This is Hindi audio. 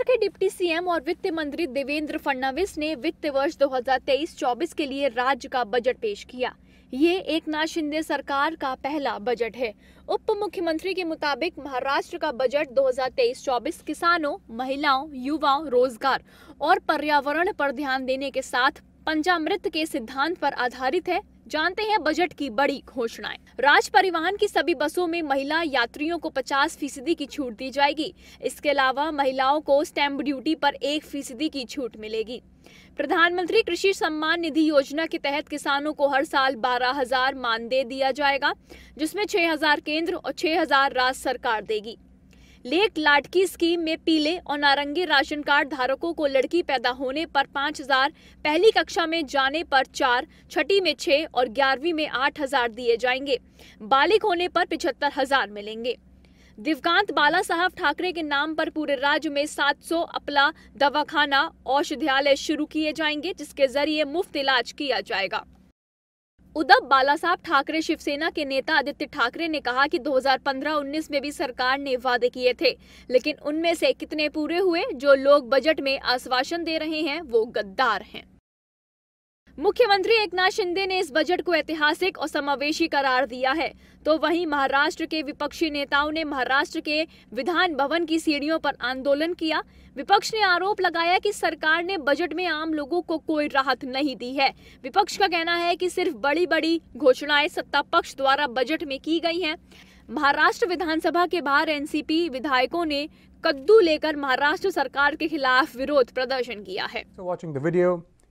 महाराष्ट्र के डिप्टी सीएम और वित्त मंत्री देवेंद्र फडणवीस ने वित्त वर्ष 2023-24 के लिए राज्य का बजट पेश किया ये एक नाथ शिंदे सरकार का पहला बजट है उप मुख्यमंत्री के मुताबिक महाराष्ट्र का बजट 2023-24 किसानों महिलाओं युवाओं रोजगार और पर्यावरण पर ध्यान देने के साथ पंचामृत के सिद्धांत पर आधारित है जानते हैं बजट की बड़ी घोषणाएं राज परिवहन की सभी बसों में महिला यात्रियों को 50 फीसदी की छूट दी जाएगी इसके अलावा महिलाओं को स्टैम्प ड्यूटी पर एक फीसदी की छूट मिलेगी प्रधानमंत्री कृषि सम्मान निधि योजना के तहत किसानों को हर साल बारह हजार मानदेय दिया जाएगा जिसमें छह हजार केंद्र और छह हजार राज्य सरकार देगी लेक लाटकी स्कीम में पीले और नारंगी राशन कार्ड धारकों को लड़की पैदा होने पर पाँच हजार पहली कक्षा में जाने पर चार छठी में छः और ग्यारहवीं में आठ हजार दिए जाएंगे बालिक होने पर पिछहत्तर हजार मिलेंगे दिवकांत बाला साहब ठाकरे के नाम पर पूरे राज्य में 700 अपला दवाखाना औषधालय शुरू किए जाएंगे जिसके जरिए मुफ्त इलाज किया जाएगा उद्धव बाला साहब ठाकरे शिवसेना के नेता आदित्य ठाकरे ने कहा कि 2015-19 में भी सरकार ने वादे किए थे लेकिन उनमें से कितने पूरे हुए जो लोग बजट में आश्वासन दे रहे हैं वो गद्दार हैं मुख्यमंत्री एक नाथ शिंदे ने इस बजट को ऐतिहासिक और समावेशी करार दिया है तो वहीं महाराष्ट्र के विपक्षी नेताओं ने महाराष्ट्र के विधान भवन की सीढ़ियों पर आंदोलन किया विपक्ष ने आरोप लगाया कि सरकार ने बजट में आम लोगों को कोई राहत नहीं दी है विपक्ष का कहना है कि सिर्फ बड़ी बड़ी घोषणाएं सत्ता पक्ष द्वारा बजट में की गई है महाराष्ट्र विधानसभा के बाहर एनसीपी विधायकों ने कद्दू लेकर महाराष्ट्र सरकार के खिलाफ विरोध प्रदर्शन किया है so